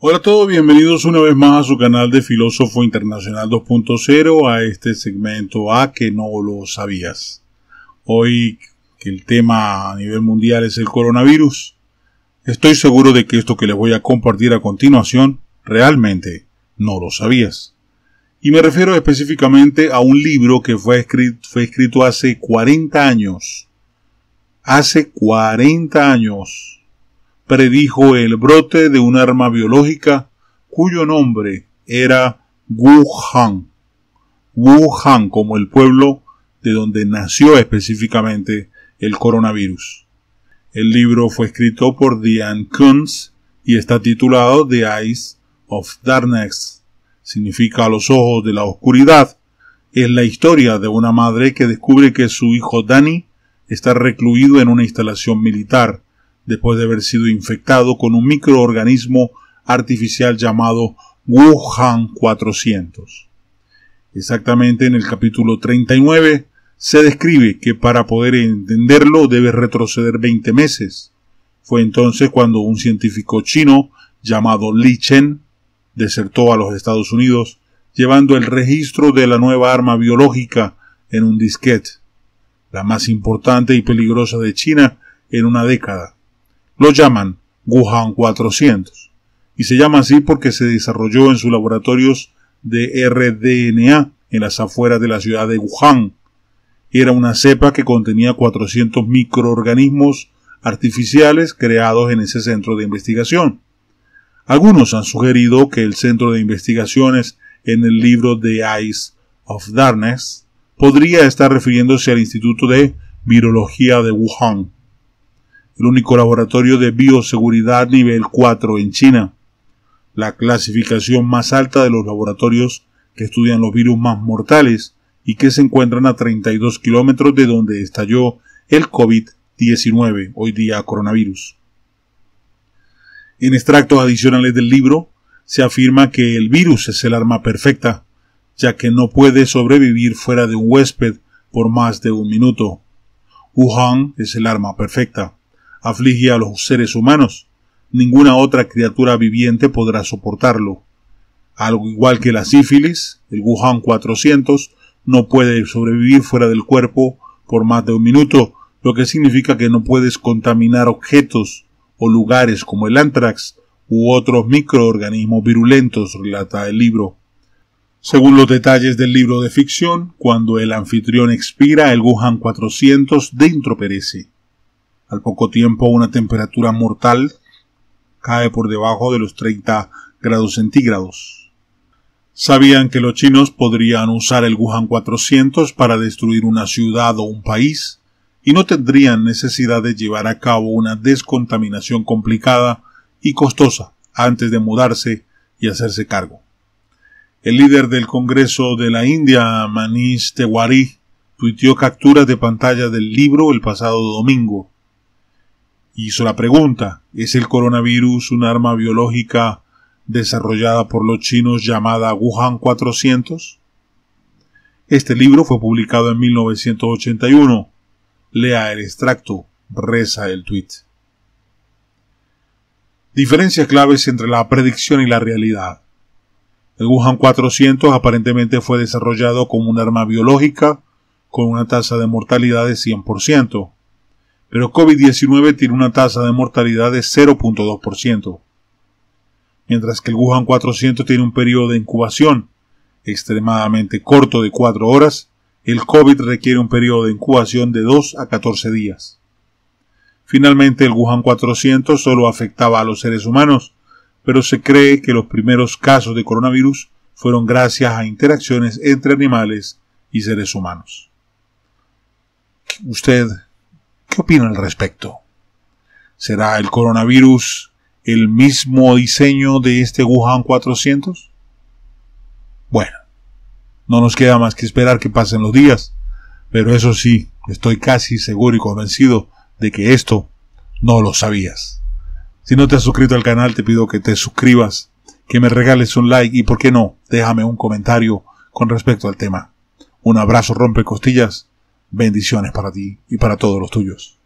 Hola a todos, bienvenidos una vez más a su canal de Filósofo Internacional 2.0, a este segmento A que no lo sabías. Hoy que el tema a nivel mundial es el coronavirus, estoy seguro de que esto que les voy a compartir a continuación realmente no lo sabías. Y me refiero específicamente a un libro que fue escrito, fue escrito hace 40 años. Hace 40 años predijo el brote de un arma biológica cuyo nombre era Wuhan. Wuhan como el pueblo de donde nació específicamente el coronavirus. El libro fue escrito por Diane Kunz y está titulado The Eyes of Darkness. Significa los ojos de la oscuridad. Es la historia de una madre que descubre que su hijo Danny está recluido en una instalación militar después de haber sido infectado con un microorganismo artificial llamado Wuhan 400. Exactamente en el capítulo 39 se describe que para poder entenderlo debe retroceder 20 meses. Fue entonces cuando un científico chino llamado Li Chen desertó a los Estados Unidos llevando el registro de la nueva arma biológica en un disquete, la más importante y peligrosa de China en una década lo llaman Wuhan 400 y se llama así porque se desarrolló en sus laboratorios de RDNA en las afueras de la ciudad de Wuhan. Era una cepa que contenía 400 microorganismos artificiales creados en ese centro de investigación. Algunos han sugerido que el centro de investigaciones en el libro The Eyes of Darkness podría estar refiriéndose al Instituto de Virología de Wuhan el único laboratorio de bioseguridad nivel 4 en China, la clasificación más alta de los laboratorios que estudian los virus más mortales y que se encuentran a 32 kilómetros de donde estalló el COVID-19, hoy día coronavirus. En extractos adicionales del libro, se afirma que el virus es el arma perfecta, ya que no puede sobrevivir fuera de un huésped por más de un minuto. Wuhan es el arma perfecta aflige a los seres humanos, ninguna otra criatura viviente podrá soportarlo. Algo igual que la sífilis, el Wuhan 400 no puede sobrevivir fuera del cuerpo por más de un minuto, lo que significa que no puedes contaminar objetos o lugares como el anthrax u otros microorganismos virulentos, relata el libro. Según los detalles del libro de ficción, cuando el anfitrión expira, el Wuhan 400 dentro perece. Al poco tiempo una temperatura mortal cae por debajo de los 30 grados centígrados. Sabían que los chinos podrían usar el Wuhan 400 para destruir una ciudad o un país y no tendrían necesidad de llevar a cabo una descontaminación complicada y costosa antes de mudarse y hacerse cargo. El líder del Congreso de la India, Manish Tewari, tuiteó capturas de pantalla del libro el pasado domingo, hizo la pregunta, ¿es el coronavirus un arma biológica desarrollada por los chinos llamada Wuhan 400? Este libro fue publicado en 1981. Lea el extracto, reza el tweet. Diferencias claves entre la predicción y la realidad. El Wuhan 400 aparentemente fue desarrollado como un arma biológica con una tasa de mortalidad de 100% pero COVID-19 tiene una tasa de mortalidad de 0.2%, mientras que el Wuhan 400 tiene un periodo de incubación extremadamente corto de 4 horas, el COVID requiere un periodo de incubación de 2 a 14 días. Finalmente, el Wuhan 400 solo afectaba a los seres humanos, pero se cree que los primeros casos de coronavirus fueron gracias a interacciones entre animales y seres humanos. ¿Usted ¿Qué opinan al respecto? ¿Será el coronavirus el mismo diseño de este Wuhan 400? Bueno, no nos queda más que esperar que pasen los días, pero eso sí, estoy casi seguro y convencido de que esto no lo sabías. Si no te has suscrito al canal, te pido que te suscribas, que me regales un like y, por qué no, déjame un comentario con respecto al tema. Un abrazo rompe costillas Bendiciones para ti y para todos los tuyos.